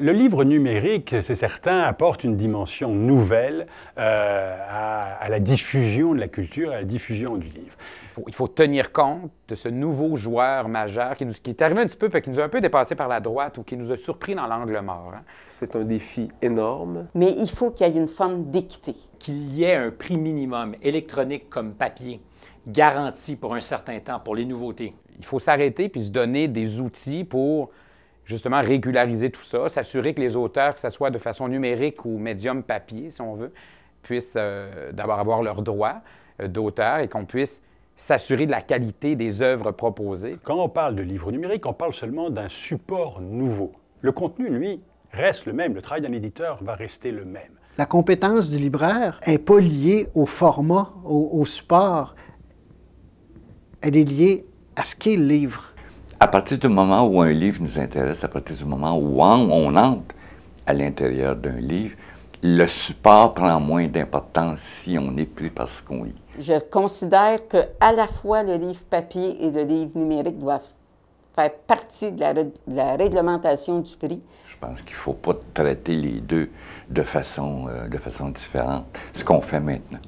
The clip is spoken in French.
Le livre numérique, c'est certain, apporte une dimension nouvelle euh, à, la diffusion de la culture, à la diffusion du livre. Il faut, tenir compte de ce nouveau joueur majeur qui, nous, qui est arrivé un petit peu, qui nous a un peu dépassé par la droite ou qui nous a surpris dans l'angle mort. Hein. C'est un défi énorme. Mais il faut qu'il y ait une forme d'équité. Qu'il y ait un prix minimum, électronique comme papier, garanti pour un certain temps pour les nouveautés. Il faut s'arrêter puis se donner des outils pour justement régulariser tout ça, s'assurer que les auteurs, que ce soit de façon numérique ou médium papier, si on veut, puissent euh, d'abord avoir leurs droits euh, d'auteur et qu'on puisse s'assurer de la qualité des œuvres proposées. Quand on parle de livre numérique, on parle seulement d'un support nouveau. Le contenu, lui, reste le même. Le travail d'un éditeur va rester le même. La compétence du libraire n'est pas liée au format, au, au support. Elle est liée à ce qu'est le livre à partir du moment où un livre nous intéresse, à partir du moment où on, entre à l'intérieur d'un livre, le support prend moins d'importance si on est pris par ce qu'on lit. Je considère que à la fois le livre papier et le livre numérique doivent faire partie de la, réglementation du prix. Je pense qu'il ne faut pas traiter les deux de façon, euh, de façon différente, ce qu'on fait maintenant.